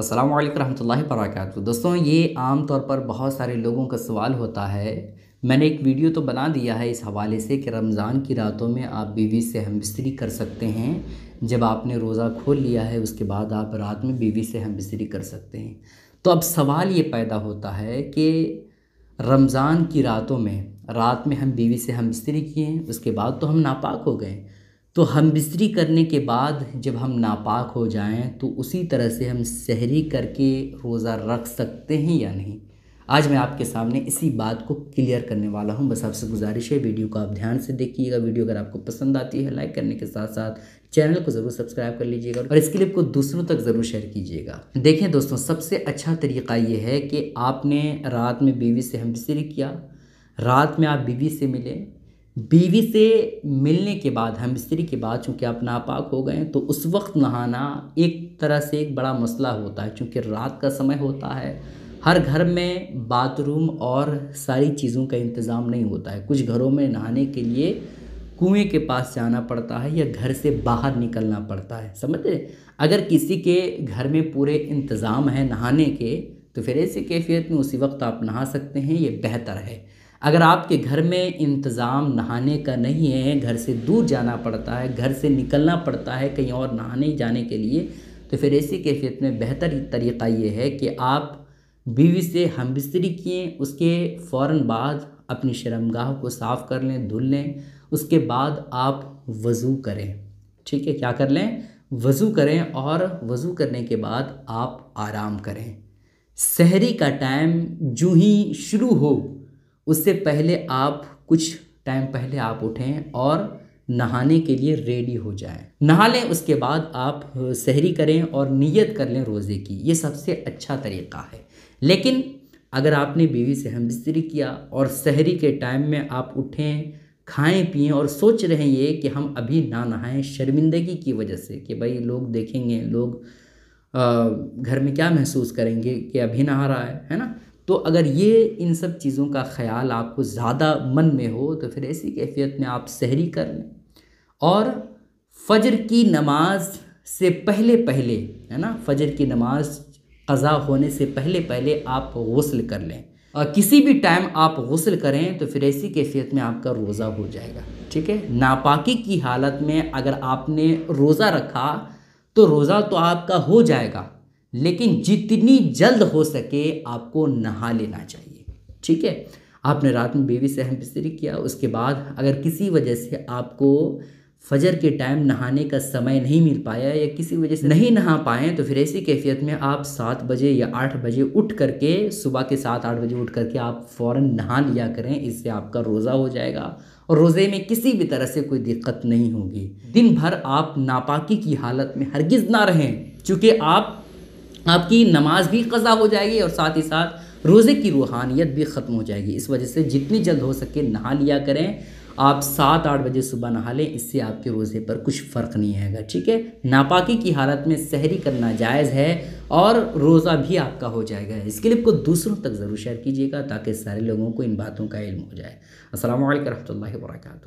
अस्सलाम वालेकुम रहमतुल्लाहि दोस्तों ये आम तौर पर बहुत सारे लोगों का सवाल होता है मैंने एक वीडियो तो बना दिया है इस हवाले से कि रमज़ान की रातों में आप बीवी से हम बिस्तरी कर सकते हैं जब आपने रोज़ा खोल लिया है उसके बाद आप रात में बीवी से हम बिस्तरी कर सकते हैं तो अब सवाल ये पैदा होता है कि रमज़ान की रातों में रात में हम बीवी से हम बिस्तरी किए उसके बाद तो हम नापाक हो गए तो हम बिस्तरी करने के बाद जब हम नापाक हो जाएं तो उसी तरह से हम सहरी करके रोज़ा रख सकते हैं या नहीं आज मैं आपके सामने इसी बात को क्लियर करने वाला हूं बस आपसे गुजारिश है वीडियो को आप ध्यान से देखिएगा वीडियो अगर आपको पसंद आती है लाइक करने के साथ साथ चैनल को ज़रूर सब्सक्राइब कर लीजिएगा और इस क्लिप को दूसरों तक ज़रूर शेयर कीजिएगा देखें दोस्तों सबसे अच्छा तरीका ये है कि आपने रात में बीवी से हम किया रात में आप बीवी से मिले बीवी से मिलने के बाद हम स्त्री के बाद चूँकि आप नापाक हो गए तो उस वक्त नहाना एक तरह से एक बड़ा मसला होता है क्योंकि रात का समय होता है हर घर में बाथरूम और सारी चीज़ों का इंतज़ाम नहीं होता है कुछ घरों में नहाने के लिए कुएं के पास जाना पड़ता है या घर से बाहर निकलना पड़ता है समझ रहे अगर किसी के घर में पूरे इंतज़ाम है नहाने के तो फिर ऐसी कैफियत में उसी वक्त आप नहा सकते हैं ये बेहतर है अगर आपके घर में इंतज़ाम नहाने का नहीं है घर से दूर जाना पड़ता है घर से निकलना पड़ता है कहीं और नहाने जाने के लिए तो फिर ऐसी कैफियत में बेहतर तरीक़ा ये है कि आप बीवी से हम बिस्तरी किए उसके फ़ौर बाद अपनी शर्मगाह को साफ़ कर लें धुल लें उसके बाद आप वज़ू करें ठीक है क्या कर लें वज़ू करें और वज़ू करने के बाद आप आराम करें सहरी का टाइम जूँ ही शुरू हो उससे पहले आप कुछ टाइम पहले आप उठें और नहाने के लिए रेडी हो जाएं नहा लें उसके बाद आप सहरी करें और नियत कर लें रोज़े की ये सबसे अच्छा तरीका है लेकिन अगर आपने बीवी से हम बिस्तरी किया और सहरी के टाइम में आप उठें खाएं पिएं और सोच रहे हैं ये कि हम अभी ना नहाएं शर्मिंदगी की वजह से कि भाई लोग देखेंगे लोग घर में क्या महसूस करेंगे कि अभी नहा रहा है है ना तो अगर ये इन सब चीज़ों का ख्याल आपको ज़्यादा मन में हो तो फिर ऐसी कैफियत में आप सहरी कर लें और फजर की नमाज से पहले पहले है ना फजर की नमाज कज़ा होने से पहले पहले आप गसल कर लें और किसी भी टाइम आप गसल करें तो फिर ऐसी कैफियत में आपका रोज़ा हो जाएगा ठीक है नापाकी की हालत में अगर आपने रोज़ा रखा तो रोज़ा तो आपका हो जाएगा लेकिन जितनी जल्द हो सके आपको नहा लेना चाहिए ठीक है आपने रात में बेबी से हम बिस्तरी किया उसके बाद अगर किसी वजह से आपको फजर के टाइम नहाने का समय नहीं मिल पाया या किसी वजह से नहीं नहा पाए तो फिर ऐसी कैफियत में आप सात बजे या आठ बजे उठ करके सुबह के सात आठ बजे उठ करके आप फ़ौर नहा लिया करें इससे आपका रोज़ा हो जाएगा और रोज़े में किसी भी तरह से कोई दिक्कत नहीं होगी दिन भर आप नापाकी की हालत में हरगिज़ ना रहें चूँकि आप आपकी नमाज भी कज़ा हो जाएगी और साथ ही साथ रोज़े की रूहानियत भी ख़त्म हो जाएगी इस वजह से जितनी जल्द हो सके नहा लिया करें आप सात आठ बजे सुबह नहा लें इससे आपके रोज़े पर कुछ फ़र्क नहीं आएगा ठीक है नापाकी की हालत में सहरी करना जायज़ है और रोज़ा भी आपका हो जाएगा इस क्लिप को दूसरों तक ज़रूर शेयर कीजिएगा ताकि सारे लोगों को इन बातों का इल्म हो जाए असल वरहमल वर्का